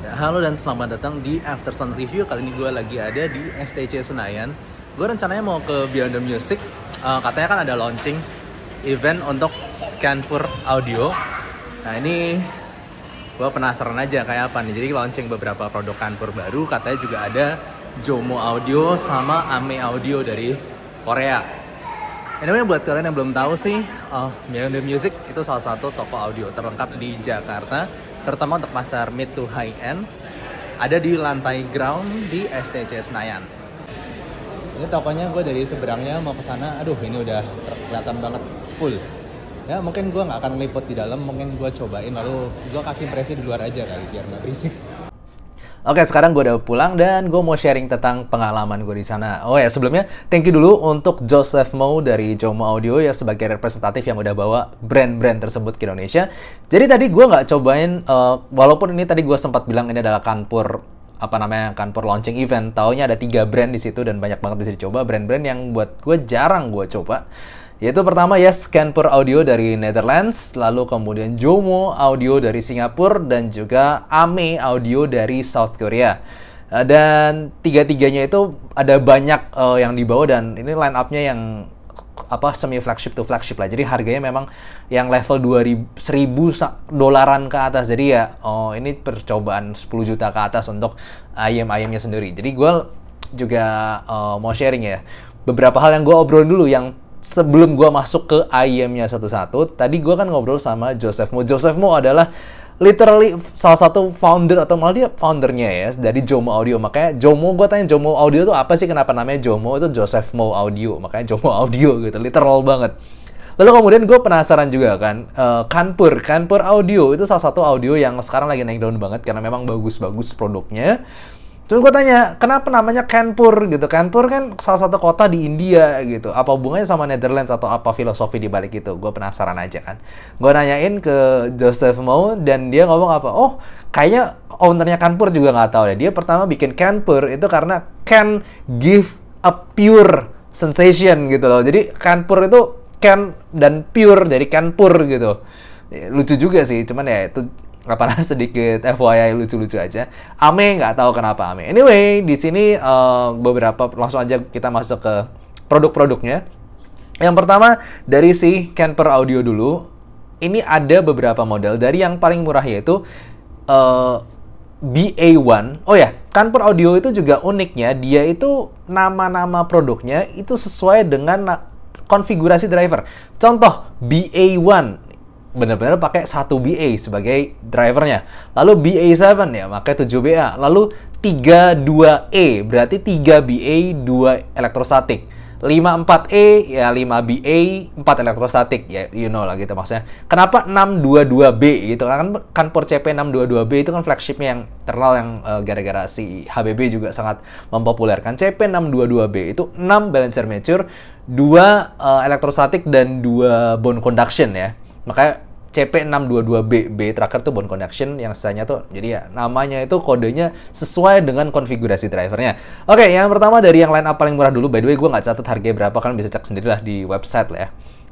Halo dan selamat datang di After Sun Review. Kali ini gue lagi ada di STC Senayan. Gue rencananya mau ke Beyond the Music. Uh, katanya kan ada launching event untuk Canfor Audio. Nah ini gue penasaran aja kayak apa nih. Jadi launching beberapa produk Canfor baru. Katanya juga ada Jomo Audio sama Ame Audio dari Korea. Anyway buat kalian yang belum tahu sih, uh, Beyond the Music itu salah satu toko audio terlengkap di Jakarta, terutama untuk pasar mid to high end. Ada di lantai ground di STC Senayan. Ini tokonya gue dari seberangnya mau ke sana, aduh ini udah kelihatan banget full. Ya mungkin gue nggak akan meliput di dalam, mungkin gue cobain lalu gue kasih impresi di luar aja kali biar nggak berisik. Oke, sekarang gue udah pulang dan gue mau sharing tentang pengalaman gue di sana. Oh ya, sebelumnya thank you dulu untuk Joseph Mo dari Jomo Audio ya sebagai representatif yang udah bawa brand-brand tersebut ke Indonesia. Jadi tadi gue nggak cobain, uh, walaupun ini tadi gue sempat bilang ini adalah kanpur apa namanya kanpur launching event, taunya ada tiga brand di situ dan banyak banget bisa dicoba brand-brand yang buat gue jarang gue coba. Yaitu pertama yes Scanpur Audio dari Netherlands, lalu kemudian Jomo Audio dari Singapura dan juga Ame Audio dari South Korea. Eh, dan tiga-tiganya itu ada banyak uh, yang dibawa dan ini line up-nya yang apa semi flagship to flagship lah. Jadi harganya memang yang level 2000 dolaran ke atas. Jadi ya oh ini percobaan 10 juta ke atas untuk ayam-ayamnya sendiri. Jadi gue juga uh, mau sharing ya. Beberapa hal yang gue obrol dulu yang sebelum gue masuk ke IM-nya satu-satu, tadi gue kan ngobrol sama Joseph Mo. Joseph Mo adalah literally salah satu founder atau malah dia foundernya ya dari Jomo Audio. Makanya Jomo, gue tanya Jomo Audio itu apa sih kenapa namanya Jomo itu Joseph Mo Audio. Makanya Jomo Audio gitu, literal banget. Lalu kemudian gue penasaran juga kan, uh, Kanpur, Kanpur Audio itu salah satu audio yang sekarang lagi naik daun banget karena memang bagus-bagus produknya. Terus gue tanya, kenapa namanya Kanpur gitu? Kanpur kan salah satu kota di India gitu. Apa hubungannya sama Netherlands atau apa filosofi di balik itu? Gue penasaran aja kan. Gue nanyain ke Joseph Mau dan dia ngomong apa? Oh, kayaknya ownernya Kanpur juga nggak tahu deh Dia pertama bikin Kanpur itu karena can give a pure sensation gitu loh. Jadi Kanpur itu can dan pure dari Kanpur gitu. Lucu juga sih, cuman ya itu apa sedikit FYI lucu-lucu aja. Ame nggak tahu kenapa Ame. Anyway, di sini uh, beberapa langsung aja kita masuk ke produk-produknya. Yang pertama dari si Camper Audio dulu. Ini ada beberapa model dari yang paling murah yaitu uh, eh, BA1. Oh ya, Camper Audio itu juga uniknya dia itu nama-nama produknya itu sesuai dengan konfigurasi driver. Contoh BA1 benar-benar pakai satu BA sebagai drivernya. Lalu BA7 ya, pakai 7 BA. Lalu 32E berarti 3 BA 2 elektrostatik. 54E ya 5 BA 4 elektrostatik ya you know lah gitu maksudnya. Kenapa 622B gitu kan kan per CP 622B itu kan flagshipnya yang terkenal yang eh, gara gara uh, si HBB juga sangat mempopulerkan CP 622B itu 6 balancer mature, 2 uh, eh, elektrostatik dan 2 bond conduction ya Makanya CP622B, B tracker tuh bone connection yang sisanya tuh jadi ya namanya itu kodenya sesuai dengan konfigurasi drivernya. Oke, okay, yang pertama dari yang line up paling murah dulu. By the way, gue nggak catat harganya berapa, kan bisa cek sendirilah di website lah ya.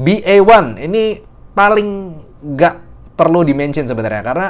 BA1 ini paling nggak perlu dimention sebenarnya karena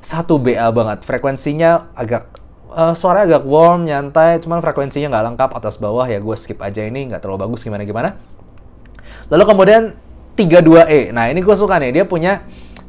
satu BA banget. Frekuensinya agak uh, eh, suaranya agak warm, nyantai, cuman frekuensinya nggak lengkap atas bawah ya gue skip aja ini nggak terlalu bagus gimana gimana. Lalu kemudian 32E. Nah, ini gue suka nih. Dia punya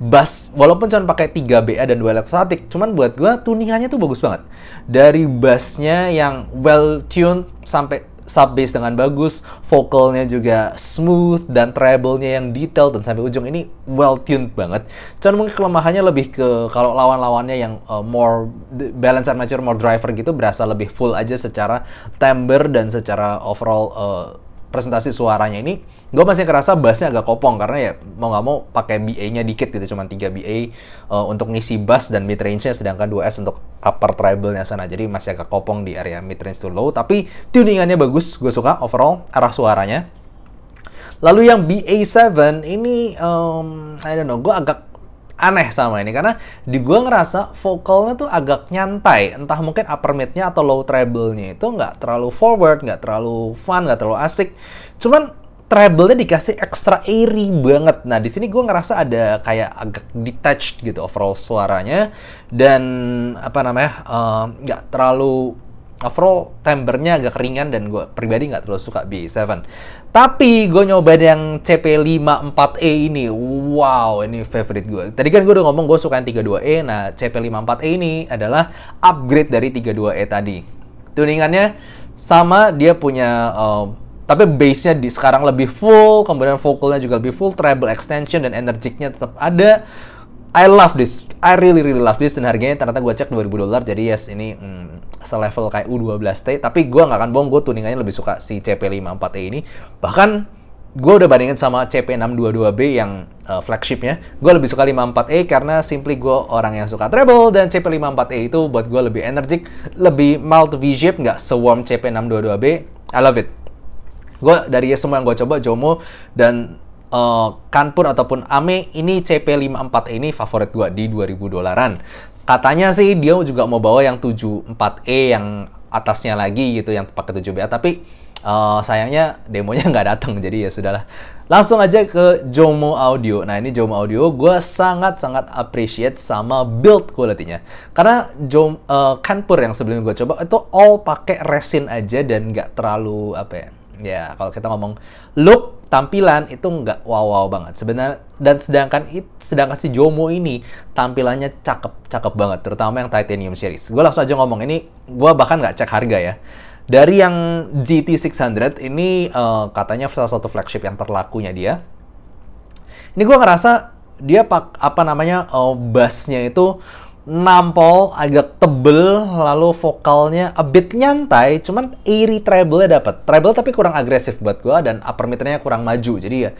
bass walaupun cuma pakai 3 BA dan 2 elektrostatik, cuman buat gue tuningannya tuh bagus banget. Dari bassnya yang well tuned sampai sub bass dengan bagus, vocalnya juga smooth dan treble-nya yang detail dan sampai ujung ini well tuned banget. Cuman mungkin kelemahannya lebih ke kalau lawan-lawannya yang uh, more balance and mature, more driver gitu berasa lebih full aja secara timbre dan secara overall uh, presentasi suaranya ini, gue masih ngerasa bassnya agak kopong karena ya mau nggak mau pakai BA-nya dikit gitu, cuma 3 BA uh, eh, untuk ngisi bass dan mid range-nya, sedangkan 2S untuk upper treble-nya sana. Jadi masih agak kopong di area mid range to low, tapi tuningannya bagus, gue suka overall arah suaranya. Lalu yang BA7 ini, um, I don't know, gue agak aneh sama ini karena di gua ngerasa vokalnya tuh agak nyantai entah mungkin upper midnya atau low treble-nya itu nggak terlalu forward nggak terlalu fun nggak terlalu asik cuman treble-nya dikasih extra airy banget nah di sini gua ngerasa ada kayak agak detached gitu overall suaranya dan apa namanya eh, nggak uh, terlalu Afro tembernya agak keringan dan gue pribadi nggak terlalu suka B7. Tapi gue nyobain yang CP54E ini, wow ini favorite gue. Tadi kan gue udah ngomong gue suka yang 32E, nah CP54E ini adalah upgrade dari 32E tadi. Tuningannya sama, dia punya uh, tapi base-nya di sekarang lebih full, kemudian vocalnya juga lebih full, treble extension dan energiknya tetap ada I love this. I really really love this dan harganya ternyata gue cek 2000 dolar jadi yes ini hmm, selevel kayak U12T tapi gue nggak akan bohong gue tuningannya lebih suka si CP54E ini bahkan gue udah bandingin sama CP622B yang uh, flagshipnya gue lebih suka 54E karena simply gue orang yang suka treble dan CP54E itu buat gue lebih energik lebih mild V-shape nggak sewarm CP622B I love it gue dari semua yang gue coba Jomo dan uh, Kanpur ataupun Ame ini CP54 ini favorit gua di 2000 dolaran. Katanya sih dia juga mau bawa yang 74E yang atasnya lagi gitu yang pakai 7BA tapi uh, sayangnya demonya nggak datang jadi ya sudahlah. Langsung aja ke Jomo Audio. Nah ini Jomo Audio gue sangat-sangat appreciate sama build quality-nya. Karena Jom, uh, Kanpur yang sebelumnya gue coba itu all pakai resin aja dan nggak terlalu apa ya. Ya kalau kita ngomong look tampilan itu nggak wow wow banget sebenarnya dan sedangkan it, sedangkan si Jomo ini tampilannya cakep cakep banget terutama yang Titanium series gue langsung aja ngomong ini gue bahkan nggak cek harga ya dari yang GT 600 ini uh, katanya salah satu flagship yang terlakunya dia ini gue ngerasa dia pak apa namanya uh, bassnya itu nampol agak tebel lalu vokalnya a bit nyantai cuman airy treble-nya dapet. treble tapi kurang agresif buat gua dan upper mid-nya kurang maju jadi ya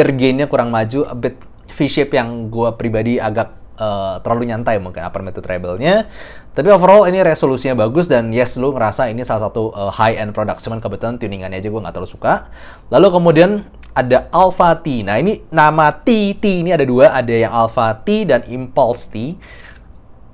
ear gain-nya kurang maju a bit V shape yang gua pribadi agak uh, terlalu nyantai mungkin upper mid treble-nya tapi overall ini resolusinya bagus dan yes lu ngerasa ini salah satu uh, eh, high end product cuman kebetulan tuningannya aja gua nggak terlalu suka lalu kemudian ada Alpha T. Nah, ini nama T, T ini ada dua, ada yang Alpha T dan Impulse T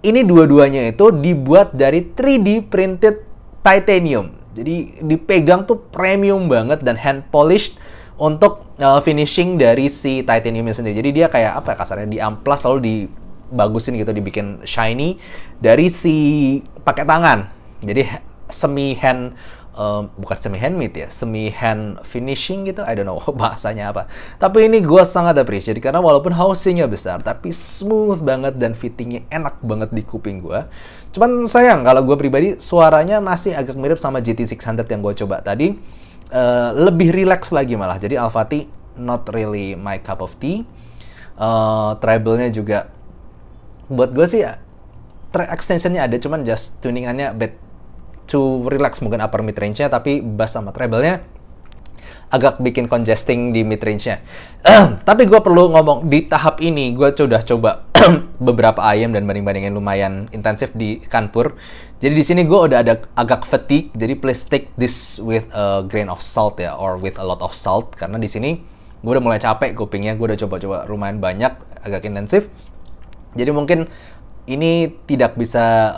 ini dua-duanya itu dibuat dari 3D printed titanium. Jadi dipegang tuh premium banget dan hand polished untuk uh, finishing dari si titaniumnya sendiri. Jadi dia kayak apa ya kasarnya di amplas lalu dibagusin gitu dibikin shiny dari si pakai tangan. Jadi semi hand um, bukan semi handmade ya, semi hand finishing gitu, I don't know bahasanya apa. Tapi ini gue sangat appreciate karena walaupun housingnya besar, tapi smooth banget dan fittingnya enak banget di kuping gue. Cuman sayang kalau gue pribadi suaranya masih agak mirip sama GT600 yang gue coba tadi. Uh, lebih relax lagi malah. Jadi Alfati not really my cup of tea. Uh, treble-nya juga buat gue sih track extensionnya ada cuman just tuningannya bad to relax mungkin upper mid range-nya tapi bass sama treble-nya agak bikin congesting di mid range-nya. tapi gue perlu ngomong di tahap ini gue sudah coba beberapa ayam dan banding-bandingin lumayan intensif di Kanpur. Jadi di sini gue udah ada agak fatigue, jadi please take this with a grain of salt ya, or with a lot of salt, karena di sini gue udah mulai capek kupingnya, gue udah coba-coba lumayan banyak, agak intensif. Jadi mungkin ini tidak bisa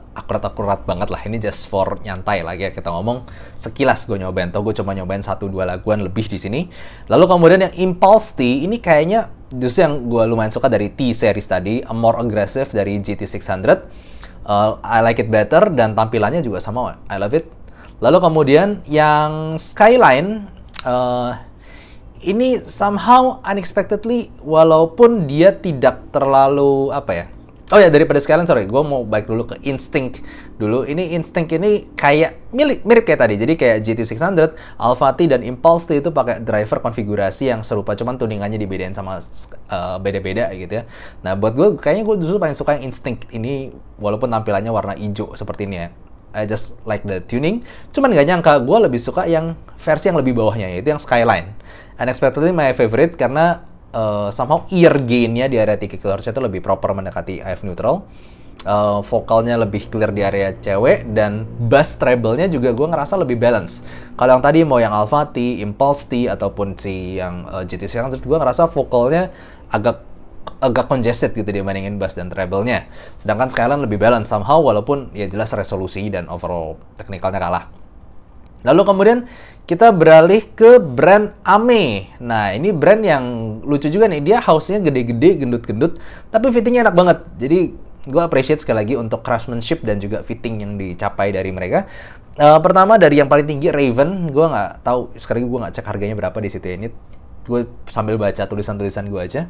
akurat eh, akurat-akurat banget lah. Ini just for nyantai lagi ya kita ngomong sekilas gue nyobain. Toh gue cuma nyobain satu dua laguan lebih di sini. Lalu kemudian yang Impulse T ini kayaknya justru yang gue lumayan suka dari T series tadi, A more aggressive dari GT600. Uh, eh, I like it better dan tampilannya juga sama. I love it. Lalu kemudian yang Skyline uh, ini somehow unexpectedly walaupun dia tidak terlalu apa ya Oh ya daripada sekalian sorry, gue mau balik dulu ke Instinct dulu. Ini Instinct ini kayak mirip, mirip kayak tadi. Jadi kayak GT600, Alpha dan Impulse T itu pakai driver konfigurasi yang serupa, cuman tuningannya dibedain sama beda eh, beda-beda gitu ya. Nah buat gue kayaknya gue justru paling suka yang Instinct ini walaupun tampilannya warna hijau seperti ini ya. I just like the tuning. Cuman gak nyangka gue lebih suka yang versi yang lebih bawahnya yaitu yang Skyline. Unexpectedly my favorite karena uh, somehow ear gainnya di area tikikularitas itu lebih proper mendekati AF neutral. Uh, vokalnya lebih clear di area cewek dan bass treble-nya juga gue ngerasa lebih balance. Kalau yang tadi mau yang Alpha T, Impulse T ataupun si yang uh, gt gue ngerasa vokalnya agak agak congested gitu dibandingin bass dan treble-nya. Sedangkan Skyline lebih balance somehow walaupun ya jelas resolusi dan overall teknikalnya kalah. Lalu kemudian kita beralih ke brand Ame. Nah, ini brand yang lucu juga nih. Dia house-nya gede-gede, gendut-gendut, tapi fittingnya enak banget. Jadi, gue appreciate sekali lagi untuk craftsmanship dan juga fitting yang dicapai dari mereka. Uh, pertama dari yang paling tinggi Raven, gue nggak tahu sekarang gue nggak cek harganya berapa di situ ya. ini. Gue sambil baca tulisan-tulisan gue aja.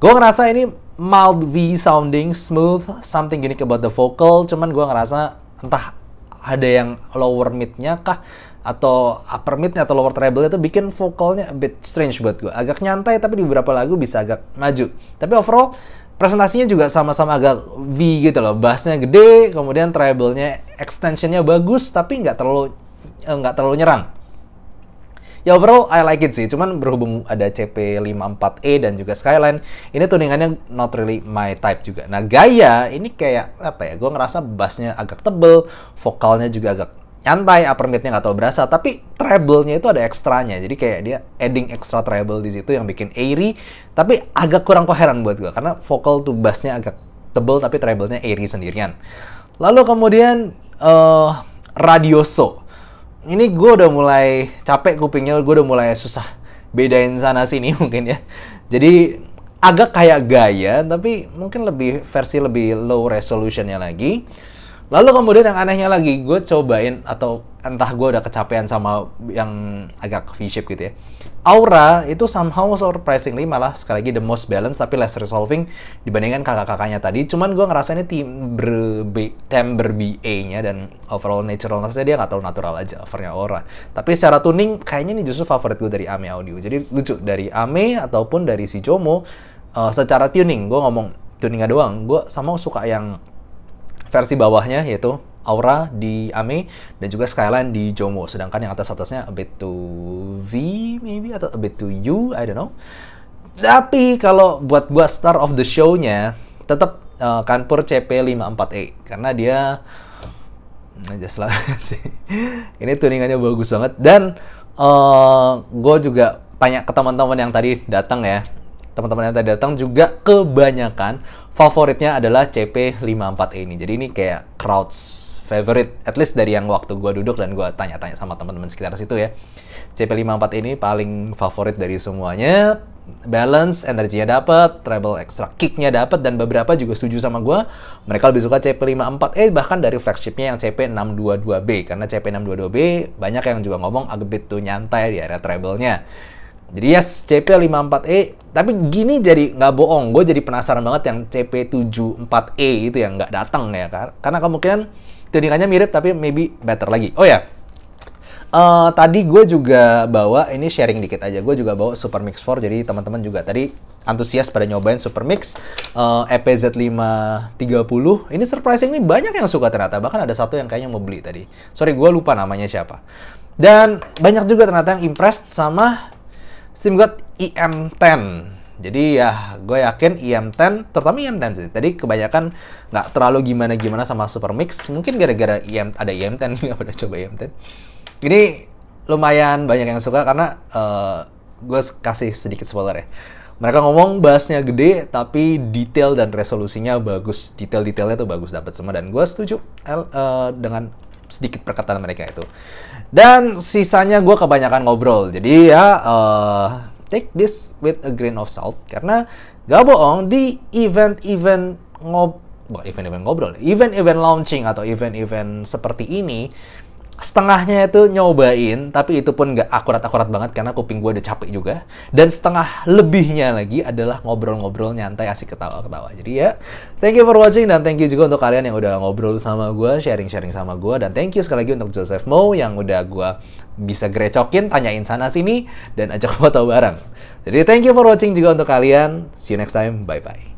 Gue ngerasa ini mild V sounding, smooth, something unique about the vocal. Cuman gue ngerasa entah ada yang lower midnya kah atau upper midnya atau lower treble itu bikin vokalnya a bit strange buat gue agak nyantai tapi di beberapa lagu bisa agak maju tapi overall presentasinya juga sama-sama agak V gitu loh bassnya gede kemudian treble-nya extension-nya bagus tapi nggak terlalu eh, nggak terlalu nyerang ya overall I like it sih cuman berhubung ada CP54E dan juga Skyline ini tuningannya not really my type juga nah gaya ini kayak apa ya gue ngerasa bassnya agak tebel vokalnya juga agak nyantai upper midnya nggak tau berasa tapi treble-nya itu ada ekstranya jadi kayak dia adding extra treble di situ yang bikin airy tapi agak kurang koheran buat gue karena vokal tuh bassnya agak tebel tapi treble-nya airy sendirian lalu kemudian uh, eh, radioso ini gue udah mulai capek kupingnya, gue udah mulai susah bedain sana sini mungkin ya. Jadi agak kayak gaya, tapi mungkin lebih versi lebih low resolutionnya lagi. Lalu kemudian yang anehnya lagi, gue cobain atau entah gue udah kecapean sama yang agak V-shape gitu ya. Aura itu somehow surprisingly malah sekali lagi the most balanced tapi less resolving dibandingkan kakak-kakaknya tadi. Cuman gue ngerasa ini timber, timber BA-nya dan overall naturalness-nya dia gak terlalu natural aja overnya Aura. Tapi secara tuning kayaknya ini justru favorit gue dari Ame Audio. Jadi lucu dari Ame ataupun dari si Jomo uh, secara tuning gue ngomong tuning tuningnya doang. Gue sama suka yang versi bawahnya yaitu Aura di Ame dan juga Skyline di Jomo. Sedangkan yang atas-atasnya a bit to V maybe atau a bit to U, I don't know. Tapi kalau buat buat star of the show-nya tetap uh, eh, Kanpur CP54E karena dia nah, just lah sih. Ini tuningannya bagus banget dan uh, eh, gue juga tanya ke teman-teman yang tadi datang ya teman-teman yang tadi datang juga kebanyakan favoritnya adalah CP54 e ini. Jadi ini kayak crowds favorite at least dari yang waktu gue duduk dan gue tanya-tanya sama teman-teman sekitar situ ya CP54 ini paling favorit dari semuanya balance energinya dapat treble extra kicknya dapat dan beberapa juga setuju sama gue mereka lebih suka CP54 eh bahkan dari flagshipnya yang CP622B karena CP622B banyak yang juga ngomong agak bit tuh nyantai di area treble-nya jadi yes, CP54E, tapi gini jadi nggak bohong, gue jadi penasaran banget yang CP74E itu yang nggak datang ya, kan? karena kemungkinan Tuningannya mirip tapi maybe better lagi. Oh ya, yeah. Uh, tadi gue juga bawa, ini sharing dikit aja, gue juga bawa Super Mix 4, jadi teman-teman juga tadi antusias pada nyobain Super Mix eh, e uh, EPZ530. Ini surprising nih banyak yang suka ternyata, bahkan ada satu yang kayaknya mau beli tadi. Sorry, gue lupa namanya siapa. Dan banyak juga ternyata yang impressed sama SimGuard IM10. Jadi ya gue yakin IM10, terutama IM10 sih. Tadi kebanyakan nggak terlalu gimana-gimana sama Super Mix. Mungkin gara-gara IM ada IM10 nggak pernah coba IM10. Ini lumayan banyak yang suka karena uh, eh, gue kasih sedikit spoiler ya. Mereka ngomong bassnya gede, tapi detail dan resolusinya bagus. Detail-detailnya tuh bagus dapat semua dan gue setuju L, uh, dengan sedikit perkataan mereka itu. Dan sisanya gue kebanyakan ngobrol. Jadi ya uh, take this with a grain of salt karena gak bohong di event-event ngob event-event ngobrol, event-event launching atau event-event seperti ini setengahnya itu nyobain tapi itu pun nggak akurat-akurat banget karena kuping gue udah capek juga dan setengah lebihnya lagi adalah ngobrol-ngobrol nyantai asik ketawa-ketawa jadi ya thank you for watching dan thank you juga untuk kalian yang udah ngobrol sama gue sharing-sharing sama gue dan thank you sekali lagi untuk Joseph Mo yang udah gue bisa gerecokin tanyain sana sini dan ajak foto bareng jadi thank you for watching juga untuk kalian see you next time bye bye